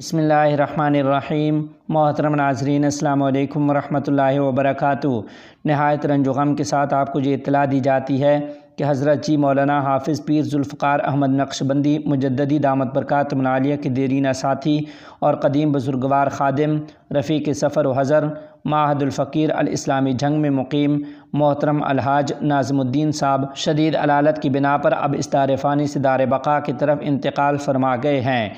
بسم اللہ الرحمن الرحیم محترم ناظرین السلام علیکم ورحمۃ اللہ وبرکاتہ نہایت رنج و غم کے ساتھ آپ کو یہ اطلاع دی جاتی ہے کہ حضرت جی مولانا حافظ پیر ذوالفقار احمد نقشبندی مجددی دامت برکات منالیہ کے دیرینہ ساتھی اور قدیم بزرگوار خادم رفیق سفر و حضر معاہد الفقیر الاسلامی جنگ میں مقیم محترم الحاج ناظم الدین صاحب شدید علالت کی بنا پر اب اس سے دار بقا کی طرف انتقال فرما گئے ہیں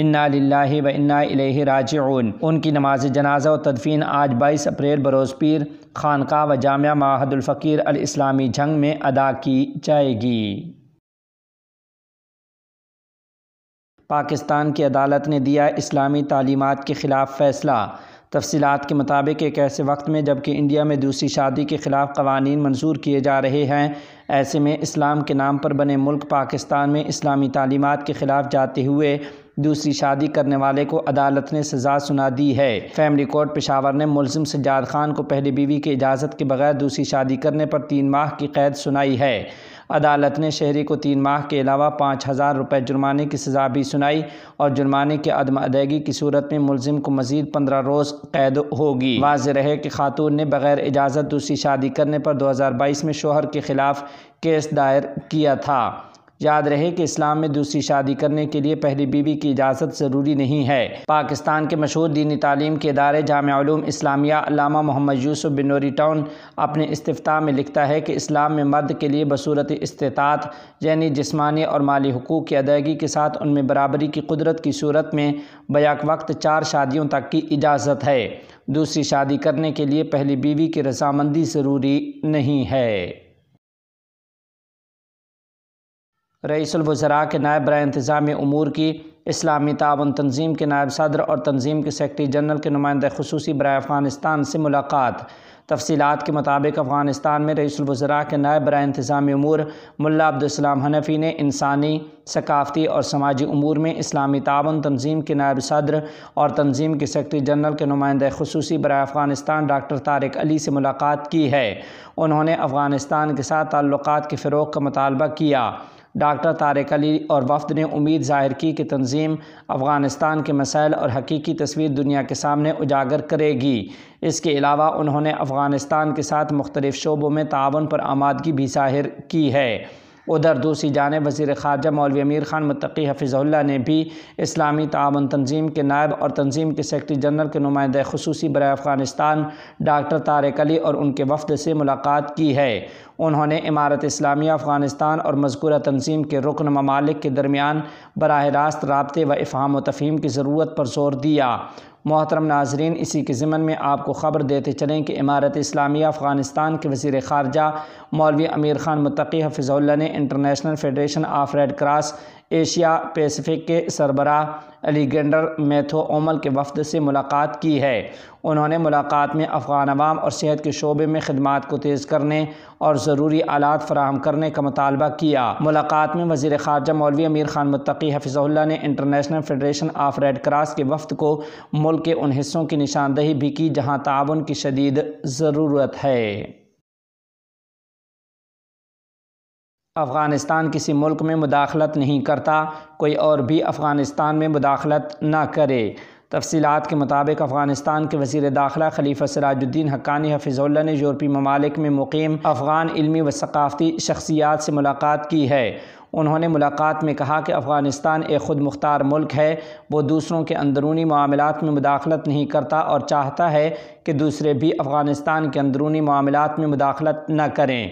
انا للہ و انا الیہ راجعون ان کی نماز جنازہ و تدفین آج بائیس اپریل بروز پیر خانقاہ و جامعہ معاہد الفقیر الاسلامی جھنگ میں ادا کی جائے گی پاکستان کی عدالت نے دیا اسلامی تعلیمات کے خلاف فیصلہ تفصیلات کے مطابق ایک ایسے وقت میں جب کہ انڈیا میں دوسری شادی کے خلاف قوانین منظور کیے جا رہے ہیں ایسے میں اسلام کے نام پر بنے ملک پاکستان میں اسلامی تعلیمات کے خلاف جاتے ہوئے دوسری شادی کرنے والے کو عدالت نے سزا سنا دی ہے فیملی کورٹ پشاور نے ملزم سجاد خان کو پہلی بیوی کی اجازت کے بغیر دوسری شادی کرنے پر تین ماہ کی قید سنائی ہے عدالت نے شہری کو تین ماہ کے علاوہ پانچ ہزار روپے جرمانے کی سزا بھی سنائی اور جرمانے کی عدم ادائیگی کی صورت میں ملزم کو مزید پندرہ روز قید ہوگی واضح رہے کہ خاتون نے بغیر اجازت دوسری شادی کرنے پر دو ہزار بائیس میں شوہر کے خلاف کیس دائر کیا تھا یاد رہے کہ اسلام میں دوسری شادی کرنے کے لیے پہلی بیوی کی اجازت ضروری نہیں ہے پاکستان کے مشہور دینی تعلیم کے ادارے جامعہ علوم اسلامیہ علامہ محمد یوسف بن نوری ٹاؤن اپنے استفتاح میں لکھتا ہے کہ اسلام میں مرد کے لیے بصورت استطاعت یعنی جسمانی اور مالی حقوق کی ادائیگی کے ساتھ ان میں برابری کی قدرت کی صورت میں بیک وقت چار شادیوں تک کی اجازت ہے دوسری شادی کرنے کے لیے پہلی بیوی کی رضامندی ضروری نہیں ہے رئیس الوزراء کے نائب برائے انتظامی امور کی اسلامی تعاون تنظیم کے نائب صدر اور تنظیم کے سیکٹری جنرل کے نمائندہ خصوصی برائے افغانستان سے ملاقات تفصیلات کے مطابق افغانستان میں رئیس الوزراء کے نائب برائے انتظامی امور ملا عبدالسلام حنفی نے انسانی ثقافتی اور سماجی امور میں اسلامی تعاون تنظیم کے نائب صدر اور تنظیم کے سیکٹری جنرل کے نمائندہ خصوصی برائے افغانستان ڈاکٹر طارق علی سے ملاقات کی ہے انہوں نے افغانستان کے ساتھ تعلقات کے فروغ کا مطالبہ کیا ڈاکٹر طارق علی اور وفد نے امید ظاہر کی کہ تنظیم افغانستان کے مسائل اور حقیقی تصویر دنیا کے سامنے اجاگر کرے گی اس کے علاوہ انہوں نے افغانستان کے ساتھ مختلف شعبوں میں تعاون پر آمادگی بھی ظاہر کی ہے ادھر دوسری جانب وزیر خارجہ مولوی امیر خان متقی حفظ اللہ نے بھی اسلامی تعاون تنظیم کے نائب اور تنظیم کے سیکٹری جنرل کے نمائندہ خصوصی برائے افغانستان ڈاکٹر طارق علی اور ان کے وفد سے ملاقات کی ہے انہوں نے امارت اسلامی افغانستان اور مذکورہ تنظیم کے رکن ممالک کے درمیان براہ راست رابطے و افہام و تفہیم کی ضرورت پر زور دیا محترم ناظرین اسی کے ضمن میں آپ کو خبر دیتے چلیں کہ امارت اسلامیہ افغانستان کے وزیر خارجہ مولوی امیر خان متقی حفظ اللہ نے international federation of red cross Asia pacific کے سربراہ علی میتھو اومل کے وفد سے ملاقات کی ہے انہوں نے ملاقات میں افغان عوام اور صحت کے شعبے میں خدمات کو تیز کرنے اور ضروری آلات فراہم کرنے کا مطالبہ کیا ملاقات میں وزیر خارجہ مولوی امیر خان متقی حفظ اللہ نے international federation of red cross کے وفد کو ملک کے ان حصوں کی نشاندہی بھی کی جہاں تعاون کی شدید ضرورت ہے افغانستان کسی ملک میں مداخلت نہیں کرتا کوئی اور بھی افغانستان میں مداخلت نہ کرے تفصیلات کے مطابق افغانستان کے وزیر داخلہ خلیفہ سراج الدین حقانی حفظ اللہ نے یورپی ممالک میں مقیم افغان علمی و ثقافتی شخصیات سے ملاقات کی ہے انہوں نے ملاقات میں کہا کہ افغانستان ایک خود مختار ملک ہے وہ دوسروں کے اندرونی معاملات میں مداخلت نہیں کرتا اور چاہتا ہے کہ دوسرے بھی افغانستان کے اندرونی معاملات میں مداخلت نہ کریں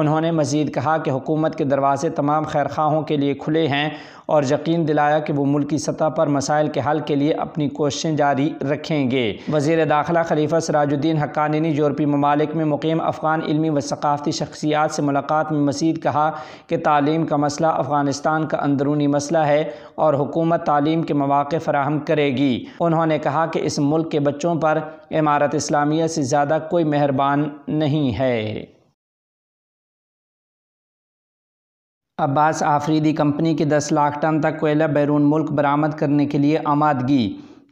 انہوں نے مزید کہا کہ حکومت کے دروازے تمام خیرخواہوں کے لیے کھلے ہیں اور یقین دلایا کہ وہ ملکی سطح پر مسائل کے حل کے لیے اپنی کوششیں جاری رکھیں گے وزیر داخلہ خلیفہ سراج الدین حقانی نے یورپی ممالک میں مقیم افغان علمی و ثقافتی شخصیات سے ملاقات میں مزید کہا کہ تعلیم کا مسئلہ افغانستان کا اندرونی مسئلہ ہے اور حکومت تعلیم کے مواقع فراہم کرے گی انہوں نے کہا کہ اس ملک کے بچوں پر عمارت اسلامیہ سے زیادہ کوئی مہربان نہیں ہے عباس آفریدی کمپنی کی دس لاکھ ٹن تک کوئلہ بیرون ملک برآمد کرنے کے لیے آمادگی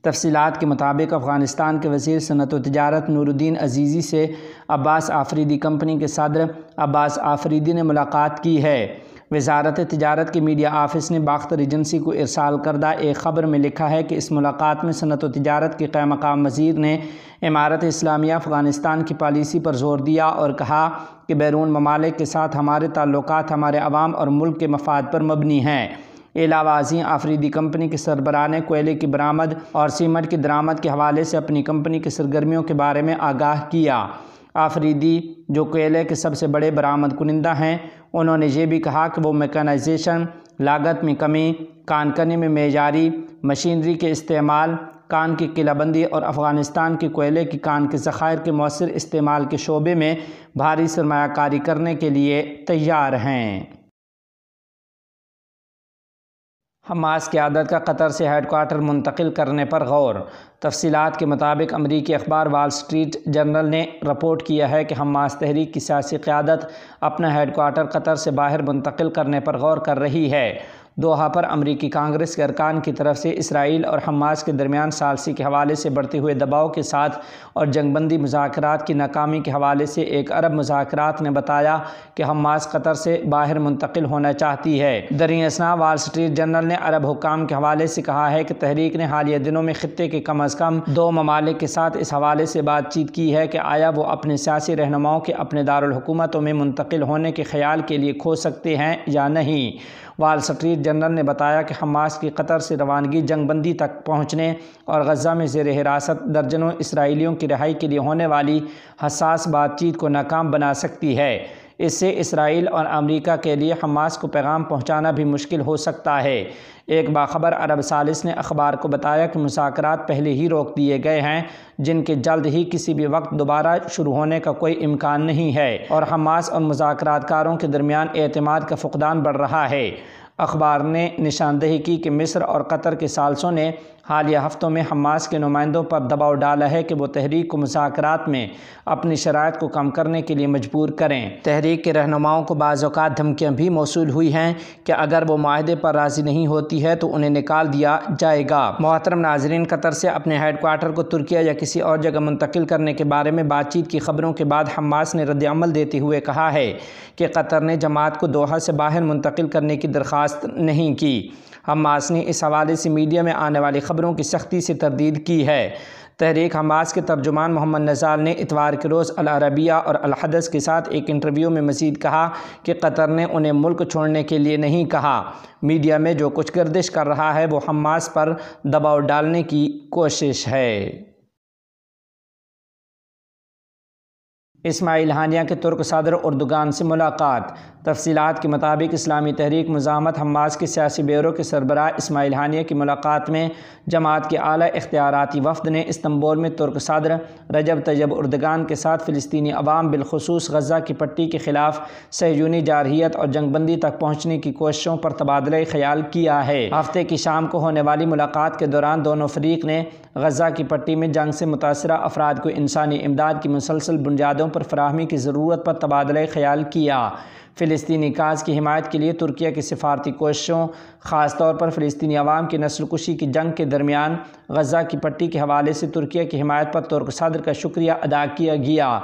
تفصیلات کے مطابق افغانستان کے وزیر صنعت و تجارت نور الدین عزیزی سے عباس آفریدی کمپنی کے صدر عباس آفریدی نے ملاقات کی ہے وزارت تجارت کے میڈیا آفس نے باختر ایجنسی کو ارسال کردہ ایک خبر میں لکھا ہے کہ اس ملاقات میں صنعت و تجارت کے مقام وزیر نے امارت اسلامیہ افغانستان کی پالیسی پر زور دیا اور کہا کہ بیرون ممالک کے ساتھ ہمارے تعلقات ہمارے عوام اور ملک کے مفاد پر مبنی ہیں علاوہ ازیں آفریدی کمپنی کے سربراہ نے کوئلے کی برآمد اور سیمنٹ کی درامد کے حوالے سے اپنی کمپنی کی سرگرمیوں کے بارے میں آگاہ کیا آفریدی جو کوئلے کے سب سے بڑے برآمد کنندہ ہیں انہوں نے یہ بھی کہا کہ وہ میکنائزیشن لاگت میں کمی کان میں معیاری مشینری کے استعمال کان کی قلعہ بندی اور افغانستان کے کوئلے کی کان کے ذخائر کے مؤثر استعمال کے شعبے میں بھاری سرمایہ کاری کرنے کے لیے تیار ہیں حماس کی عادت کا قطر سے ہیڈ کوارٹر منتقل کرنے پر غور تفصیلات کے مطابق امریکی اخبار وال اسٹریٹ جرنل نے رپورٹ کیا ہے کہ حماس تحریک کی سیاسی قیادت اپنا ہیڈ کوارٹر قطر سے باہر منتقل کرنے پر غور کر رہی ہے دوحہ پر امریکی کانگریس کے ارکان کی طرف سے اسرائیل اور حماس کے درمیان ثالثی کے حوالے سے بڑھتے ہوئے دباؤ کے ساتھ اور جنگ بندی مذاکرات کی ناکامی کے حوالے سے ایک عرب مذاکرات نے بتایا کہ حماس قطر سے باہر منتقل ہونا چاہتی ہے اسنا وال سٹریٹ جنرل نے عرب حکام کے حوالے سے کہا ہے کہ تحریک نے حالیہ دنوں میں خطے کے کم از کم دو ممالک کے ساتھ اس حوالے سے بات چیت کی ہے کہ آیا وہ اپنے سیاسی رہنماؤں کے اپنے دارالحکومتوں میں منتقل ہونے کے خیال کے لیے کھو سکتے ہیں یا نہیں وال سٹریٹ جنرل نے بتایا کہ حماس کی قطر سے روانگی جنگ بندی تک پہنچنے اور غزہ میں زیر حراست درجنوں اسرائیلیوں کی رہائی کے لیے ہونے والی حساس بات چیت کو ناکام بنا سکتی ہے اس سے اسرائیل اور امریکہ کے لیے حماس کو پیغام پہنچانا بھی مشکل ہو سکتا ہے ایک باخبر عرب سالس نے اخبار کو بتایا کہ مذاکرات پہلے ہی روک دیے گئے ہیں جن کے جلد ہی کسی بھی وقت دوبارہ شروع ہونے کا کوئی امکان نہیں ہے اور حماس اور مذاکرات کاروں کے درمیان اعتماد کا فقدان بڑھ رہا ہے اخبار نے نشاندہی کی کہ مصر اور قطر کے سالسوں نے حالیہ ہفتوں میں حماس کے نمائندوں پر دباؤ ڈالا ہے کہ وہ تحریک کو مذاکرات میں اپنی شرائط کو کم کرنے کے لیے مجبور کریں تحریک کے رہنماؤں کو بعض اوقات دھمکیاں بھی موصول ہوئی ہیں کہ اگر وہ معاہدے پر راضی نہیں ہوتی ہے تو انہیں نکال دیا جائے گا محترم ناظرین قطر سے اپنے ہیڈ کوارٹر کو ترکیہ یا کسی اور جگہ منتقل کرنے کے بارے میں بات چیت کی خبروں کے بعد حماس نے رد عمل دیتے ہوئے کہا ہے کہ قطر نے جماعت کو دوحہ سے باہر منتقل کرنے کی درخواست نہیں کی حماس نے اس حوالے سے میڈیا میں آنے والی خبر خبروں کی سختی سے تردید کی ہے تحریک حماس کے ترجمان محمد نزال نے اتوار کے روز العربیہ اور الحدث کے ساتھ ایک انٹرویو میں مزید کہا کہ قطر نے انہیں ملک چھوڑنے کے لیے نہیں کہا میڈیا میں جو کچھ گردش کر رہا ہے وہ حماس پر دباؤ ڈالنے کی کوشش ہے اسماعیل ہانیہ کے ترک صدر اردگان سے ملاقات تفصیلات کے مطابق اسلامی تحریک مزاحمت حماس کے سیاسی بیورو کے سربراہ اسماعیل ہانیہ کی ملاقات میں جماعت کے اعلی اختیاراتی وفد نے استنبول میں ترک صدر رجب طیب اردگان کے ساتھ فلسطینی عوام بالخصوص غزہ کی پٹی کے خلاف سہیونی جارحیت اور جنگ بندی تک پہنچنے کی کوششوں پر تبادلہ خیال کیا ہے ہفتے کی شام کو ہونے والی ملاقات کے دوران دونوں فریق نے غزہ کی پٹی میں جنگ سے متاثرہ افراد کو انسانی امداد کی مسلسل بنیادوں پر فراہمی کی ضرورت پر تبادلہ خیال کیا فلسطینی کاز کی حمایت کے لیے ترکیہ کی سفارتی کوششوں خاص طور پر فلسطینی عوام کی نسل کشی کی جنگ کے درمیان غزہ کی پٹی کے حوالے سے ترکیہ کی حمایت پر ترک صدر کا شکریہ ادا کیا گیا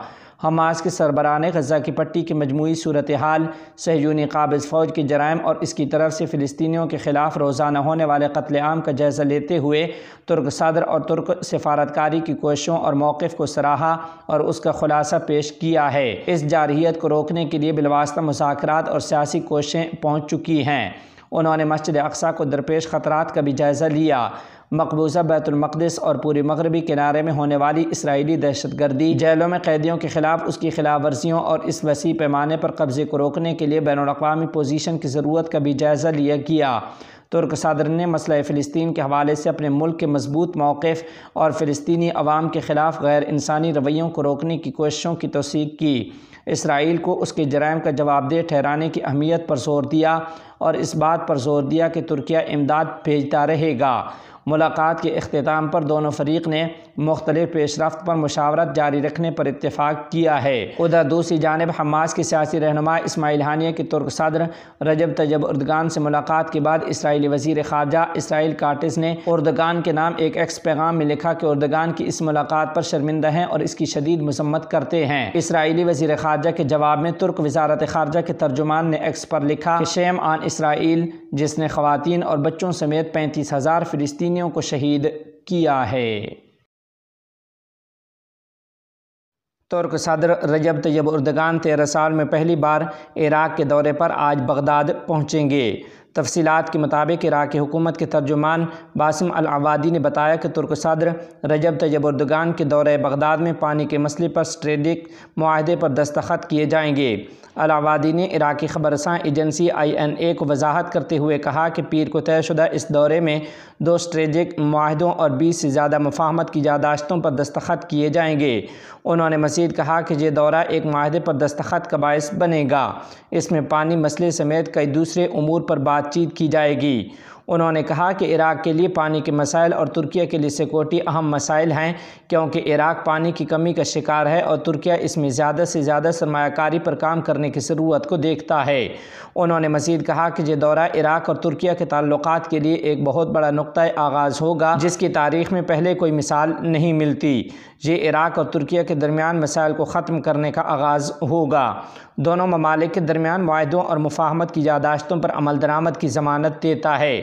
حماس کے سربراہ غزہ کی پٹی کی مجموعی صورتحال سہیونی قابض فوج کی جرائم اور اس کی طرف سے فلسطینیوں کے خلاف روزانہ ہونے والے قتل عام کا جائزہ لیتے ہوئے ترک صدر اور ترک سفارتکاری کی کوششوں اور موقف کو سراہا اور اس کا خلاصہ پیش کیا ہے اس جارحیت کو روکنے کے لیے بالواسطہ مذاکرات اور سیاسی کوششیں پہنچ چکی ہیں انہوں نے مسجد اقصہ کو درپیش خطرات کا بھی جائزہ لیا مقبوضہ بیت المقدس اور پوری مغربی کنارے میں ہونے والی اسرائیلی دہشت گردی جیلوں میں قیدیوں کے خلاف اس کی خلاف ورزیوں اور اس وسیع پیمانے پر قبضے کو روکنے کے لیے بین الاقوامی پوزیشن کی ضرورت کا بھی جائزہ لیا گیا ترک صدر نے مسئلہ فلسطین کے حوالے سے اپنے ملک کے مضبوط موقف اور فلسطینی عوام کے خلاف غیر انسانی رویوں کو روکنے کی کوششوں کی توثیق کی اسرائیل کو اس کے جرائم کا جواب دہ ٹھہرانے کی اہمیت پر زور دیا اور اس بات پر زور دیا کہ ترکیہ امداد بھیجتا رہے گا ملاقات کے اختتام پر دونوں فریق نے مختلف پیش رفت پر مشاورت جاری رکھنے پر اتفاق کیا ہے ادھر دوسری جانب حماس کی سیاسی رہنما اسماعیل ہانیہ کے ترک صدر رجب تجب اردگان سے ملاقات کے بعد اسرائیلی وزیر خارجہ اسرائیل کارٹس نے اردگان کے نام ایک ایکس پیغام میں لکھا کہ اردگان کی اس ملاقات پر شرمندہ ہیں اور اس کی شدید مذمت کرتے ہیں اسرائیلی وزیر خارجہ کے جواب میں ترک وزارت خارجہ کے ترجمان نے ایکس پر لکھا کہ شیم آن اسرائیل جس نے خواتین اور بچوں سمیت پینتیس ہزار فلسطینیوں کو شہید کیا ہے ترک صدر رجب طیب اردگان تیرہ سال میں پہلی بار عراق کے دورے پر آج بغداد پہنچیں گے تفصیلات کے مطابق عراقی حکومت کے ترجمان باسم العوادی نے بتایا کہ ترک صدر رجب اردگان کے دورہ بغداد میں پانی کے مسئلے پر اسٹریجک معاہدے پر دستخط کیے جائیں گے العوادی نے عراقی خبرساں ایجنسی آئی این اے کو وضاحت کرتے ہوئے کہا کہ پیر کو طے شدہ اس دورے میں دو اسٹریجک معاہدوں اور بیس سے زیادہ مفاہمت کی یاداشتوں پر دستخط کیے جائیں گے انہوں نے مزید کہا کہ یہ دورہ ایک معاہدے پر دستخط کا باعث بنے گا اس میں پانی مسئلے سمیت کئی دوسرے امور پر بات بات چیت کی جائے گی انہوں نے کہا کہ عراق کے لیے پانی کے مسائل اور ترکیہ کے لیے سیکورٹی اہم مسائل ہیں کیونکہ عراق پانی کی کمی کا شکار ہے اور ترکیہ اس میں زیادہ سے زیادہ سرمایہ کاری پر کام کرنے کی ضرورت کو دیکھتا ہے انہوں نے مزید کہا کہ یہ دورہ عراق اور ترکیہ کے تعلقات کے لیے ایک بہت بڑا نقطہ آغاز ہوگا جس کی تاریخ میں پہلے کوئی مثال نہیں ملتی یہ عراق اور ترکیہ کے درمیان مسائل کو ختم کرنے کا آغاز ہوگا دونوں ممالک کے درمیان معاہدوں اور مفاہمت کی یاداشتوں پر عمل درآمد کی ضمانت دیتا ہے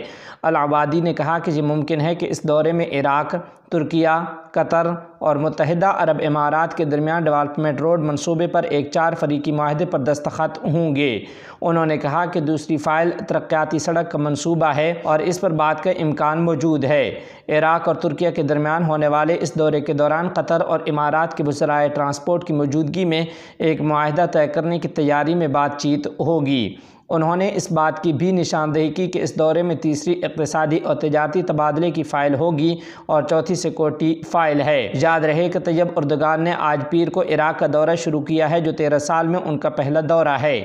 العبادی نے کہا کہ یہ ممکن ہے کہ اس دورے میں عراق ترکیہ قطر اور متحدہ عرب امارات کے درمیان ڈیولپمنٹ روڈ منصوبے پر ایک چار فریقی معاہدے پر دستخط ہوں گے انہوں نے کہا کہ دوسری فائل ترقیاتی سڑک کا منصوبہ ہے اور اس پر بات کا امکان موجود ہے عراق اور ترکیہ کے درمیان ہونے والے اس دورے کے دوران قطر اور امارات کے بزرائے ٹرانسپورٹ کی موجودگی میں ایک معاہدہ طے کرنے کی تیاری میں بات چیت ہوگی انہوں نے اس بات کی بھی نشاندہی کی کہ اس دورے میں تیسری اقتصادی اور تجارتی تبادلے کی فائل ہوگی اور چوتھی سیکورٹی فائل ہے یاد رہے کہ طیب اردگان نے آج پیر کو عراق کا دورہ شروع کیا ہے جو تیرہ سال میں ان کا پہلا دورہ ہے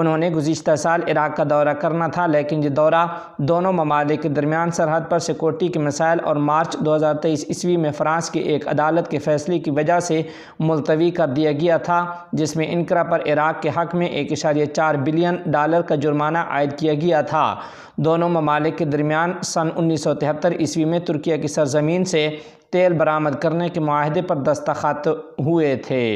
انہوں نے گزشتہ سال عراق کا دورہ کرنا تھا لیکن یہ دورہ دونوں ممالک کے درمیان سرحد پر سیکورٹی کے مسائل اور مارچ دو ہزار تیئیس عیسوی میں فرانس کی ایک عدالت کے فیصلے کی وجہ سے ملتوی کر دیا گیا تھا جس میں انکرا پر عراق کے حق میں ایک اشاریہ چار بلین ڈالر کا جرمانہ عائد کیا گیا تھا دونوں ممالک کے درمیان سن انیس سو تہتر عیسوی میں ترکیہ کی سرزمین سے تیل برامد کرنے کے معاہدے پر دستخط ہوئے تھے